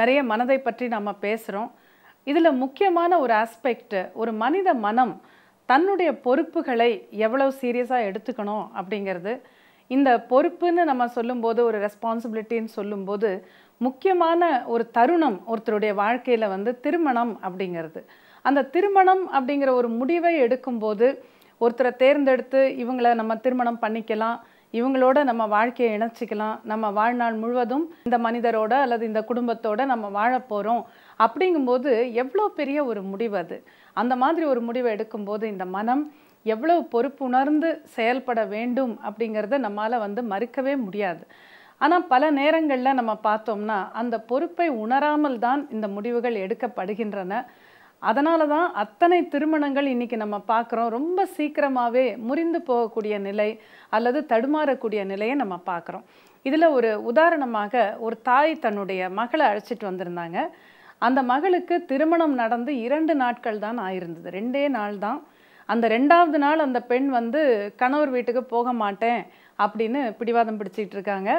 நிறைய மனதை பற்றி நம்ம பேசுகிறோம் இதில் முக்கியமான ஒரு ஆஸ்பெக்ட் ஒரு மனித மனம் தன்னுடைய பொறுப்புகளை எவ்வளோ சீரியஸாக எடுத்துக்கணும் அப்படிங்கிறது இந்த பொறுப்புன்னு நம்ம சொல்லும்போது ஒரு ரெஸ்பான்சிபிலிட்டின்னு சொல்லும்போது முக்கியமான ஒரு தருணம் ஒருத்தருடைய வாழ்க்கையில் வந்து திருமணம் அப்படிங்கிறது அந்த திருமணம் அப்படிங்கிற ஒரு முடிவை எடுக்கும்போது ஒருத்தரை தேர்ந்தெடுத்து இவங்களை நம்ம திருமணம் பண்ணிக்கலாம் இவங்களோட நம்ம வாழ்க்கையை இணைச்சிக்கலாம் நம்ம வாழ்நாள் முழுவதும் இந்த மனிதரோட அல்லது இந்த குடும்பத்தோட நம்ம வாழப்போகிறோம் அப்படிங்கும்போது எவ்வளோ பெரிய ஒரு முடிவு அது அந்த மாதிரி ஒரு முடிவை எடுக்கும்போது இந்த மனம் எவ்வளவு பொறுப்புணர்ந்து செயல்பட வேண்டும் அப்படிங்கிறத நம்மால் வந்து மறுக்கவே முடியாது ஆனால் பல நேரங்களில் நம்ம பார்த்தோம்னா அந்த பொறுப்பை உணராமல் தான் இந்த முடிவுகள் எடுக்கப்படுகின்றன அதனால தான் அத்தனை திருமணங்கள் இன்றைக்கி நம்ம பார்க்குறோம் ரொம்ப சீக்கிரமாகவே முறிந்து போகக்கூடிய நிலை அல்லது தடுமாறக்கூடிய நிலையை நம்ம பார்க்குறோம் இதில் ஒரு உதாரணமாக ஒரு தாய் தன்னுடைய மகளை அழைச்சிட்டு வந்திருந்தாங்க அந்த மகளுக்கு திருமணம் நடந்து இரண்டு நாட்கள் தான் ஆயிருந்தது ரெண்டே நாள் தான் அந்த ரெண்டாவது நாள் அந்த பெண் வந்து கணவர் வீட்டுக்கு போக மாட்டேன் அப்படின்னு பிடிவாதம் பிடிச்சிக்கிட்டு இருக்காங்க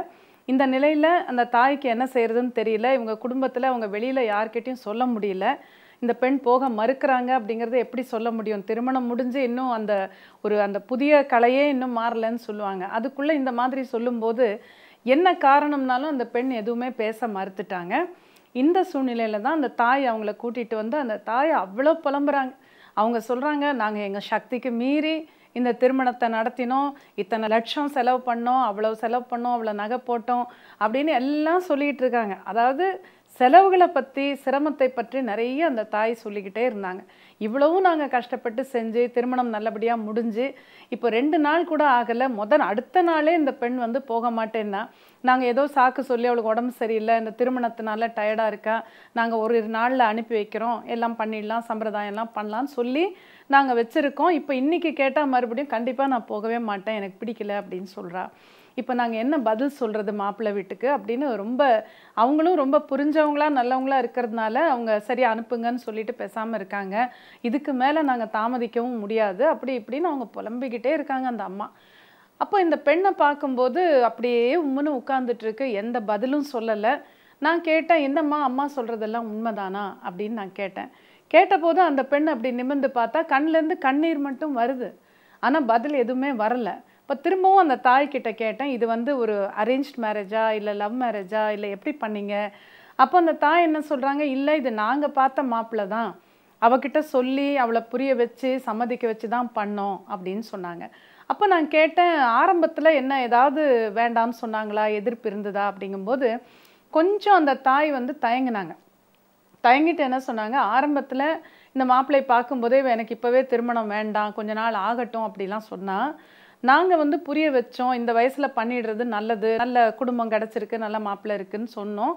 இந்த நிலையில் அந்த தாய்க்கு என்ன செய்கிறதுன்னு தெரியல இவங்க குடும்பத்தில் அவங்க வெளியில் யார்கிட்டையும் சொல்ல முடியல இந்த பெண் போக மறுக்கிறாங்க அப்படிங்கிறத எப்படி சொல்ல முடியும் திருமணம் முடிஞ்சு இன்னும் அந்த ஒரு அந்த புதிய கலையே இன்னும் மாறலன்னு சொல்லுவாங்க அதுக்குள்ளே இந்த மாதிரி சொல்லும்போது என்ன காரணம்னாலும் அந்த பெண் எதுவுமே பேச மறுத்துட்டாங்க இந்த சூழ்நிலையில் தான் அந்த தாய் அவங்கள கூட்டிகிட்டு வந்து அந்த தாய் அவ்வளோ புலம்புறாங்க அவங்க சொல்கிறாங்க நாங்கள் எங்கள் சக்திக்கு மீறி இந்த திருமணத்தை நடத்தினோம் இத்தனை லட்சம் செலவு பண்ணோம் அவ்வளோ செலவு பண்ணோம் அவ்வளோ நகை போட்டோம் அப்படின்னு எல்லாம் சொல்லிகிட்டு இருக்காங்க அதாவது செலவுகளை பற்றி சிரமத்தை பற்றி நிறைய அந்த தாய் சொல்லிக்கிட்டே இருந்தாங்க இவ்வளவும் நாங்கள் கஷ்டப்பட்டு செஞ்சு திருமணம் நல்லபடியாக முடிஞ்சு இப்போ ரெண்டு நாள் கூட ஆகலை முதல் அடுத்த நாளே இந்த பெண் வந்து போக மாட்டேன்னா நாங்கள் ஏதோ சாக்கு சொல்லி அவளுக்கு உடம்பு சரியில்லை இந்த திருமணத்தினால டயர்டாக இருக்கா நாங்கள் ஒரு நாளில் அனுப்பி வைக்கிறோம் எல்லாம் பண்ணிடலாம் சம்பிரதாயம்லாம் பண்ணலான்னு சொல்லி நாங்கள் வச்சுருக்கோம் இப்போ இன்றைக்கி கேட்டால் மறுபடியும் கண்டிப்பாக நான் போகவே மாட்டேன் எனக்கு பிடிக்கல அப்படின்னு சொல்கிறா இப்போ நாங்கள் என்ன பதில் சொல்கிறது மாப்பிள்ளை வீட்டுக்கு அப்படின்னு ரொம்ப அவங்களும் ரொம்ப புரிஞ்சவங்களா நல்லவங்களா இருக்கிறதுனால அவங்க சரி அனுப்புங்கன்னு சொல்லிட்டு பேசாமல் இருக்காங்க இதுக்கு மேலே நாங்கள் தாமதிக்கவும் முடியாது அப்படி இப்படின்னு அவங்க புலம்பிக்கிட்டே இருக்காங்க அந்த அம்மா அப்போ இந்த பெண்ணை பார்க்கும்போது அப்படியே உம்முன்னு உட்காந்துட்டுருக்கு எந்த பதிலும் சொல்லலை நான் கேட்டேன் என்னம்மா அம்மா சொல்கிறதெல்லாம் உண்மைதானா அப்படின்னு நான் கேட்டேன் கேட்டபோது அந்த பெண் அப்படி நிமிர்ந்து பார்த்தா கண்ணிலேருந்து கண்ணீர் மட்டும் வருது ஆனால் பதில் எதுவுமே வரலை இப்போ திரும்பவும் அந்த தாய்கிட்ட கேட்டேன் இது வந்து ஒரு அரேஞ்ச் மேரேஜா இல்லை லவ் மேரேஜா இல்லை எப்படி பண்ணீங்க அப்போ அந்த தாய் என்ன சொல்கிறாங்க இல்லை இது நாங்கள் பார்த்த மாப்பிள்ளை தான் அவகிட்ட சொல்லி அவளை புரிய வச்சு சம்மதிக்க வச்சு தான் பண்ணோம் அப்படின்னு சொன்னாங்க அப்போ நான் கேட்டேன் ஆரம்பத்தில் என்ன ஏதாவது வேண்டாம்னு சொன்னாங்களா எதிர்ப்பு இருந்ததா அப்படிங்கும்போது கொஞ்சம் அந்த தாய் வந்து தயங்கினாங்க தயங்கிட்டு என்ன சொன்னாங்க ஆரம்பத்தில் இந்த மாப்பிள்ளையை பார்க்கும்போதே எனக்கு இப்போவே திருமணம் வேண்டாம் கொஞ்ச நாள் ஆகட்டும் அப்படிலாம் சொன்னால் நாங்கள் வந்து புரிய வச்சோம் இந்த வயசில் பண்ணிடுறது நல்லது நல்ல குடும்பம் கிடச்சிருக்கு நல்ல மாப்பிள்ளை இருக்குன்னு சொன்னோம்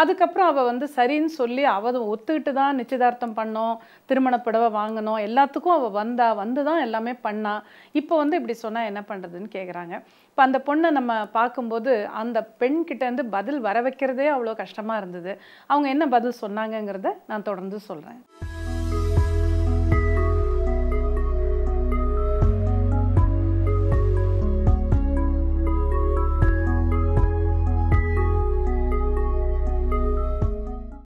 அதுக்கப்புறம் அவள் வந்து சரின்னு சொல்லி அவள் ஒத்துக்கிட்டு தான் நிச்சயதார்த்தம் பண்ணோம் திருமணப்படவை வாங்கினோம் எல்லாத்துக்கும் அவள் வந்தா வந்து தான் எல்லாமே பண்ணா இப்போ வந்து இப்படி சொன்னால் என்ன பண்ணுறதுன்னு கேட்குறாங்க இப்போ அந்த பொண்ணை நம்ம பார்க்கும்போது அந்த பெண்கிட்டேருந்து பதில் வர வைக்கிறதே அவ்வளோ கஷ்டமாக இருந்தது அவங்க என்ன பதில் சொன்னாங்கங்கிறத நான் தொடர்ந்து சொல்கிறேன்